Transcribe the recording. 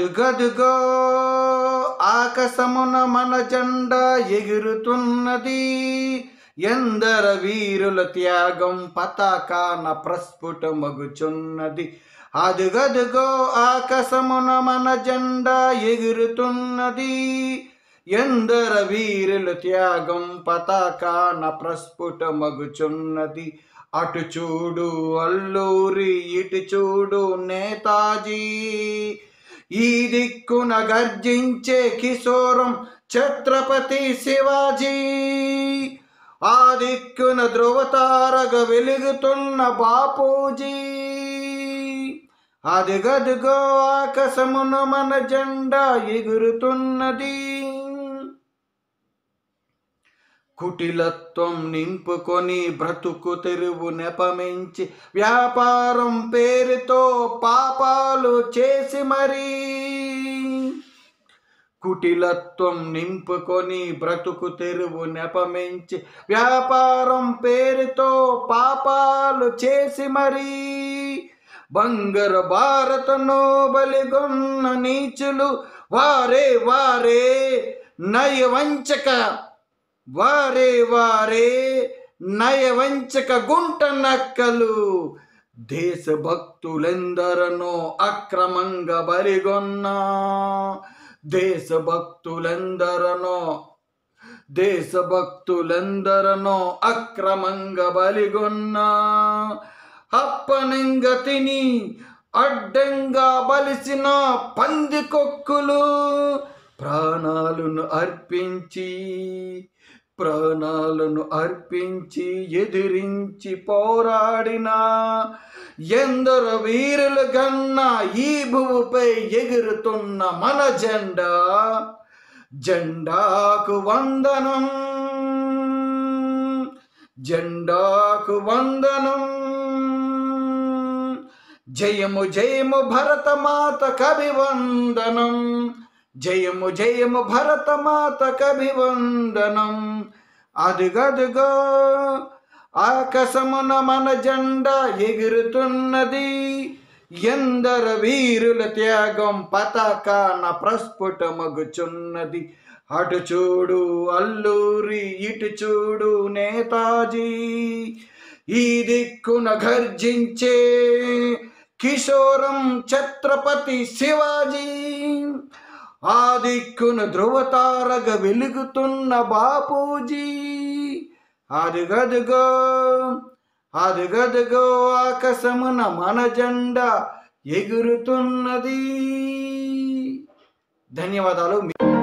అదుగదుగో ఆకాశమున మన జెండా ఎగురుతున్నది ఎందర వీరుల త్యాగం పతాకాన ప్రస్ఫుటమగుచున్నది అదుగదుగో ఆకాశమున మన జెండా ఎగురుతున్నది ఎందర వీరుల త్యాగం పతాకాన ప్రస్ఫుటమగుచున్నది అటు చూడు అల్లూరి ఇటు చూడు నేతాజీ ఈ దిక్కున గర్జించే కిశోరం ఛత్రపతి శివాజీ ఆ దిక్కున ధ్రువతారగ వెలుగుతున్న బాపూజీ అదిగదిగో ఆకాశమున మన జెండా ఎగురుతున్నది కుటిలత్వం నింపుకొని బ్రతుకు తెరువు నెపమించి వ్యాపారం పేరుతో పాపా చేసి మరీ కుటిలత్వం నింపుకొని బ్రతుకు తెరువు నెపమించి వ్యాపారం పేరుతో పాపాలు చేసి మరీ బంగారు నోబలి బలిగొన్న నీచులు వారే వారే నయవంచక వారే వారే నయవంచక గుంట నక్కలు దేశభక్తులెందరనో అక్రమంగా బరిగొన్నా దేశభక్తులెందరనో దేశభక్తులెందరనో అక్రమంగా బలిగొన్నా అప్పనంగా తిని అడ్డంగా బలిసిన పందికొక్కులు ప్రాణాలను అర్పించి ప్రాణాలను అర్పించి ఎదిరించి పోరాడినా ఎందరు వీరుల కన్నా ఈ భూమిపై ఎగురుతున్న మన జెండా జెండాకు వందనం జెండాకు వందనం జయము జయము భరత మాత కవి వందనం జయము జయము భరత మాత కవి వందనం అదుగదుగో ఆకాశమున మన జెండా ఎగురుతున్నది ఎందర వీరుల త్యాగం పతాకాన ప్రస్ఫుటమగుచున్నది అటు చూడు అల్లూరి ఇటు చూడు నేతాజీ ఈ దిక్కున గర్జించే కిశోరం ఛత్రపతి శివాజీ ఆ దిక్కున ధ్రువతారగ వెలుగుతున్న బాపూజీ అరుగదుగో అరుగదుగో ఆకాశమున మన జెండా ఎగురుతున్నది ధన్యవాదాలు